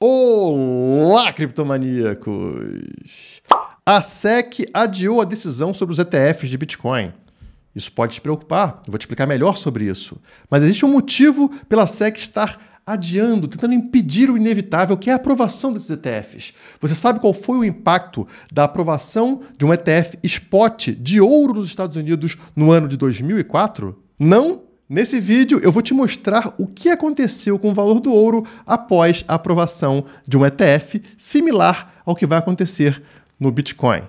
Olá, criptomaníacos! A SEC adiou a decisão sobre os ETFs de Bitcoin. Isso pode te preocupar, eu vou te explicar melhor sobre isso. Mas existe um motivo pela SEC estar adiando, tentando impedir o inevitável, que é a aprovação desses ETFs. Você sabe qual foi o impacto da aprovação de um ETF spot de ouro nos Estados Unidos no ano de 2004? Não? Nesse vídeo eu vou te mostrar o que aconteceu com o valor do ouro após a aprovação de um ETF similar ao que vai acontecer no Bitcoin.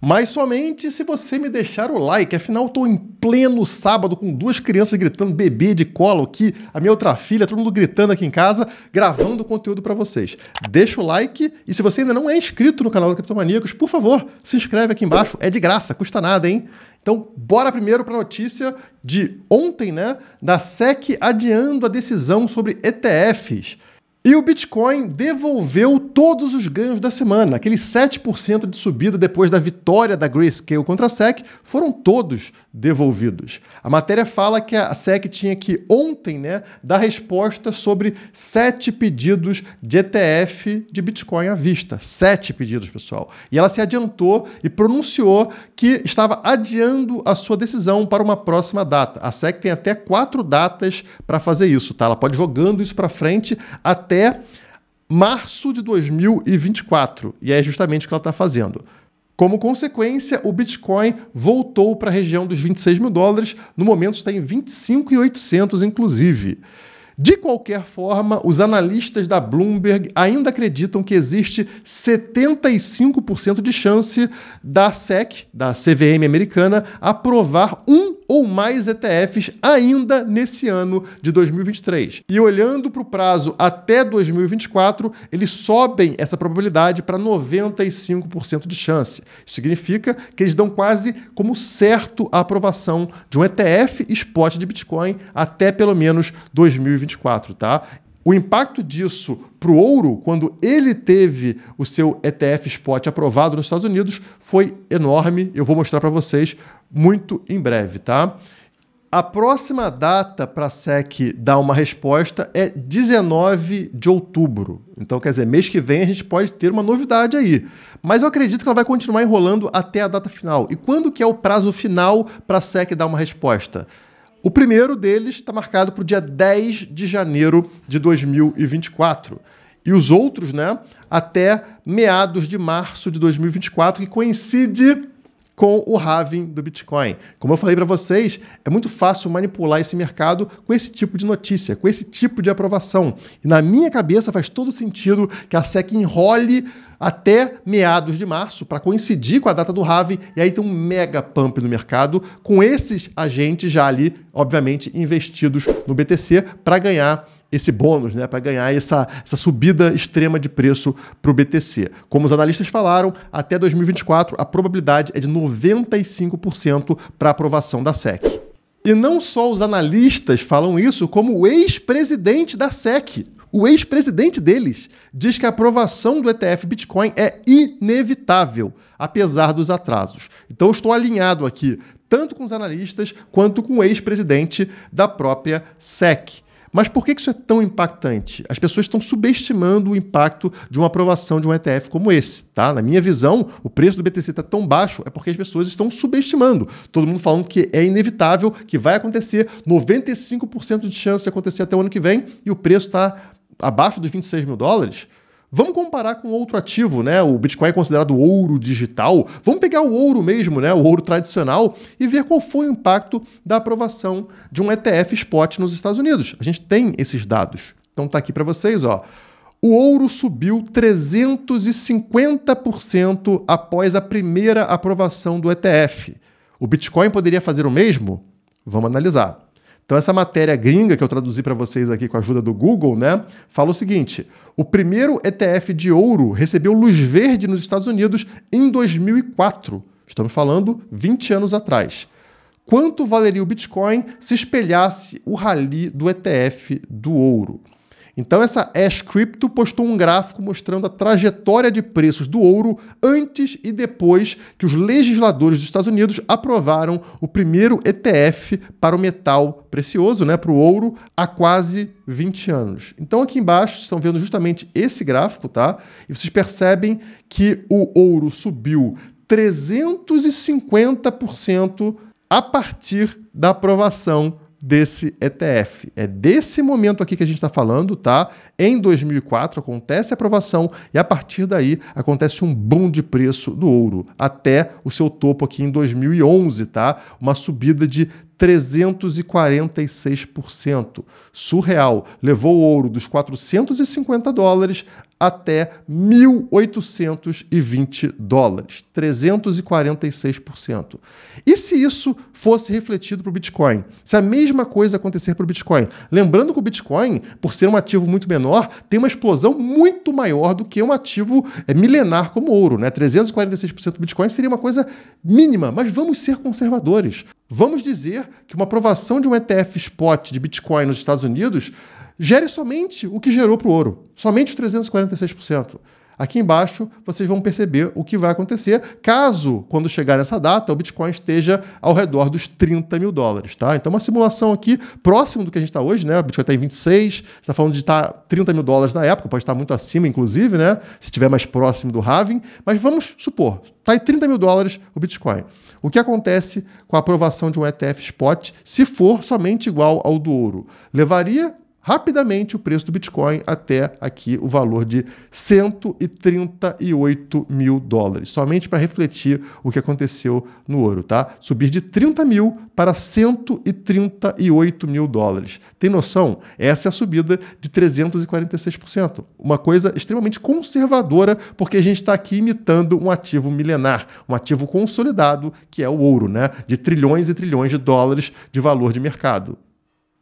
Mas somente se você me deixar o like. Afinal, estou em pleno sábado com duas crianças gritando, bebê de colo aqui, a minha outra filha, todo mundo gritando aqui em casa, gravando conteúdo para vocês. Deixa o like e se você ainda não é inscrito no canal do Criptomaníacos, por favor, se inscreve aqui embaixo. É de graça, custa nada, hein? Então, bora primeiro para a notícia de ontem, né? Da SEC adiando a decisão sobre ETFs. E o Bitcoin devolveu todos os ganhos da semana. Aqueles 7% de subida depois da vitória da Grayscale contra a SEC foram todos devolvidos. A matéria fala que a SEC tinha que ontem, né, dar resposta sobre sete pedidos de ETF de Bitcoin à vista. Sete pedidos, pessoal. E ela se adiantou e pronunciou que estava adiando a sua decisão para uma próxima data. A SEC tem até quatro datas para fazer isso, tá? Ela pode jogando isso para frente até até março de 2024. E é justamente o que ela está fazendo. Como consequência, o Bitcoin voltou para a região dos 26 mil dólares, no momento está em 25,800, inclusive. De qualquer forma, os analistas da Bloomberg ainda acreditam que existe 75% de chance da SEC, da CVM americana, aprovar um ou mais ETFs ainda nesse ano de 2023. E olhando para o prazo até 2024, eles sobem essa probabilidade para 95% de chance. Isso significa que eles dão quase como certo a aprovação de um ETF spot de Bitcoin até pelo menos 2024, tá? O impacto disso para o ouro, quando ele teve o seu ETF spot aprovado nos Estados Unidos, foi enorme. Eu vou mostrar para vocês muito em breve, tá? A próxima data para a SEC dar uma resposta é 19 de outubro. Então, quer dizer, mês que vem a gente pode ter uma novidade aí. Mas eu acredito que ela vai continuar enrolando até a data final. E quando que é o prazo final para a SEC dar uma resposta? O primeiro deles está marcado para o dia 10 de janeiro de 2024. E os outros, né, até meados de março de 2024, que coincide com o halving do Bitcoin. Como eu falei para vocês, é muito fácil manipular esse mercado com esse tipo de notícia, com esse tipo de aprovação. E na minha cabeça faz todo sentido que a SEC enrole até meados de março para coincidir com a data do halving e aí tem um mega pump no mercado com esses agentes já ali, obviamente, investidos no BTC para ganhar esse bônus, né, para ganhar essa, essa subida extrema de preço para o BTC. Como os analistas falaram, até 2024 a probabilidade é de 95% para aprovação da SEC. E não só os analistas falam isso, como o ex-presidente da SEC, o ex-presidente deles diz que a aprovação do ETF Bitcoin é inevitável, apesar dos atrasos. Então, estou alinhado aqui tanto com os analistas quanto com o ex-presidente da própria SEC. Mas por que isso é tão impactante? As pessoas estão subestimando o impacto de uma aprovação de um ETF como esse, tá? Na minha visão, o preço do BTC está tão baixo é porque as pessoas estão subestimando. Todo mundo falando que é inevitável, que vai acontecer, 95% de chance de acontecer até o ano que vem e o preço está abaixo dos 26 mil dólares. Vamos comparar com outro ativo, né? O Bitcoin é considerado ouro digital. Vamos pegar o ouro mesmo, né? O ouro tradicional e ver qual foi o impacto da aprovação de um ETF spot nos Estados Unidos. A gente tem esses dados. Então tá aqui para vocês, ó. O ouro subiu 350% após a primeira aprovação do ETF. O Bitcoin poderia fazer o mesmo? Vamos analisar. Então, essa matéria gringa que eu traduzi para vocês aqui com a ajuda do Google, né, fala o seguinte: o primeiro ETF de ouro recebeu luz verde nos Estados Unidos em 2004. Estamos falando 20 anos atrás. Quanto valeria o Bitcoin se espelhasse o rally do ETF do ouro? Então, essa Ash Crypto postou um gráfico mostrando a trajetória de preços do ouro antes e depois que os legisladores dos Estados Unidos aprovaram o primeiro ETF para o metal precioso, né, para o ouro, há quase 20 anos. Então, aqui embaixo vocês estão vendo justamente esse gráfico, tá? E vocês percebem que o ouro subiu 350% a partir da aprovação desse ETF. É desse momento aqui que a gente está falando, tá? Em 2004 acontece a aprovação e a partir daí acontece um boom de preço do ouro até o seu topo aqui em 2011, tá? Uma subida de 346%. Surreal. Levou o ouro dos 450 dólares até 1.820 dólares. 346%. E se isso fosse refletido para o Bitcoin? Se a mesma coisa acontecer para o Bitcoin? Lembrando que o Bitcoin, por ser um ativo muito menor, tem uma explosão muito maior do que um ativo é, milenar como ouro. Né? 346% do Bitcoin seria uma coisa mínima, mas vamos ser conservadores. Vamos dizer que uma aprovação de um ETF spot de Bitcoin nos Estados Unidos gere somente o que gerou para o ouro, somente os 346%. Aqui embaixo vocês vão perceber o que vai acontecer caso, quando chegar essa data, o Bitcoin esteja ao redor dos 30 mil dólares. Tá? Então, uma simulação aqui próximo do que a gente está hoje, né? O Bitcoin está em 26, está falando de estar tá 30 mil dólares na época, pode estar muito acima, inclusive, né? Se estiver mais próximo do halving, mas vamos supor, está em 30 mil dólares o Bitcoin. O que acontece com a aprovação de um ETF spot se for somente igual ao do ouro? Levaria rapidamente o preço do Bitcoin até aqui o valor de 138 mil dólares, somente para refletir o que aconteceu no ouro, tá? Subir de 30 mil para 138 mil dólares. Tem noção? Essa é a subida de 346%. Uma coisa extremamente conservadora, porque a gente está aqui imitando um ativo milenar, um ativo consolidado que é o ouro, né? De trilhões e trilhões de dólares de valor de mercado.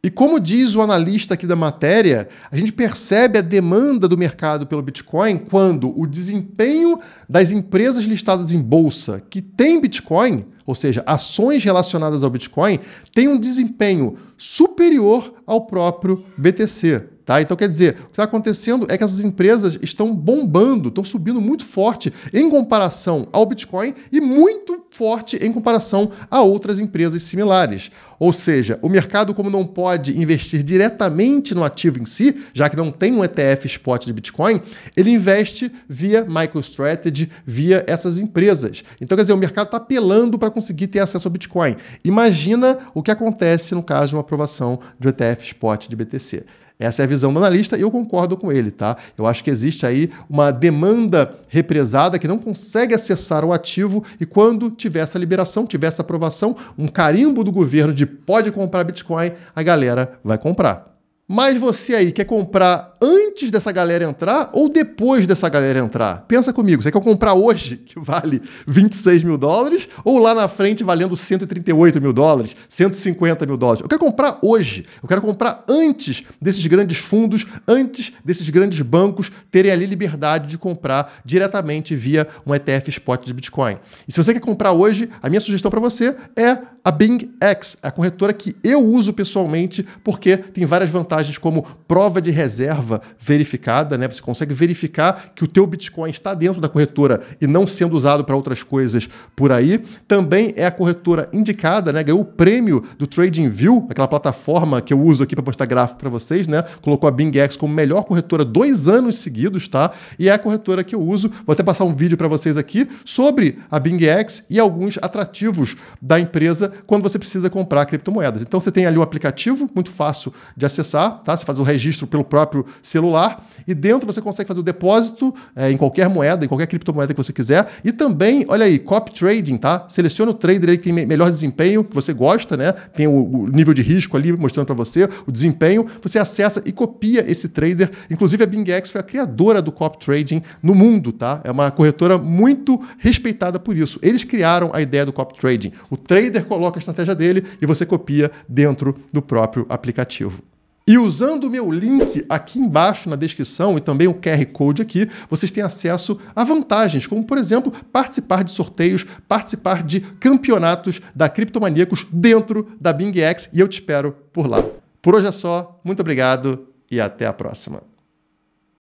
E como diz o analista aqui da matéria, a gente percebe a demanda do mercado pelo Bitcoin quando o desempenho das empresas listadas em bolsa que têm Bitcoin, ou seja, ações relacionadas ao Bitcoin, tem um desempenho superior ao próprio BTC. Tá? Então, quer dizer, o que está acontecendo é que essas empresas estão bombando, estão subindo muito forte em comparação ao Bitcoin e muito forte em comparação a outras empresas similares. Ou seja, o mercado, como não pode investir diretamente no ativo em si, já que não tem um ETF spot de Bitcoin, ele investe via MicroStrategy, via essas empresas. Então, quer dizer, o mercado está apelando para conseguir ter acesso ao Bitcoin. Imagina o que acontece no caso de uma aprovação de um ETF spot de BTC. Essa é a visão do analista e eu concordo com ele, tá? Eu acho que existe aí uma demanda represada que não consegue acessar o ativo e quando tiver essa liberação, tiver essa aprovação, um carimbo do governo de pode comprar Bitcoin, a galera vai comprar. Mas você aí quer comprar antes dessa galera entrar ou depois dessa galera entrar? Pensa comigo, você quer comprar hoje, que vale 26 mil dólares, ou lá na frente valendo 138 mil dólares, 150 mil dólares? Eu quero comprar hoje, eu quero comprar antes desses grandes fundos, antes desses grandes bancos terem ali liberdade de comprar diretamente via um ETF spot de Bitcoin. E se você quer comprar hoje, a minha sugestão para você é a Bing X, a corretora que eu uso pessoalmente, porque tem várias vantagens como prova de reserva verificada, né? Você consegue verificar que o teu Bitcoin está dentro da corretora e não sendo usado para outras coisas por aí. Também é a corretora indicada, né? Ganhou o prêmio do TradingView, aquela plataforma que eu uso aqui para postar gráfico para vocês, né? Colocou a BingX como melhor corretora dois anos seguidos, tá? E é a corretora que eu uso. Vou até passar um vídeo para vocês aqui sobre a BingX e alguns atrativos da empresa quando você precisa comprar criptomoedas. Então você tem ali um aplicativo muito fácil de acessar celular, tá? Você faz o registro pelo próprio celular e dentro você consegue fazer o depósito é, em qualquer moeda, em qualquer criptomoeda que você quiser. E também, olha aí, copy trading, tá? Seleciona o trader aí que tem melhor desempenho, que você gosta, né? Tem o, o nível de risco ali mostrando para você, o desempenho. Você acessa e copia esse trader. Inclusive a BingX foi a criadora do copy trading no mundo, tá? É uma corretora muito respeitada por isso. Eles criaram a ideia do copy trading. O trader coloca a estratégia dele e você copia dentro do próprio aplicativo. E usando o meu link aqui embaixo na descrição e também o QR Code aqui, vocês têm acesso a vantagens, como por exemplo, participar de sorteios, participar de campeonatos da Criptomaníacos dentro da X e eu te espero por lá. Por hoje é só, muito obrigado e até a próxima.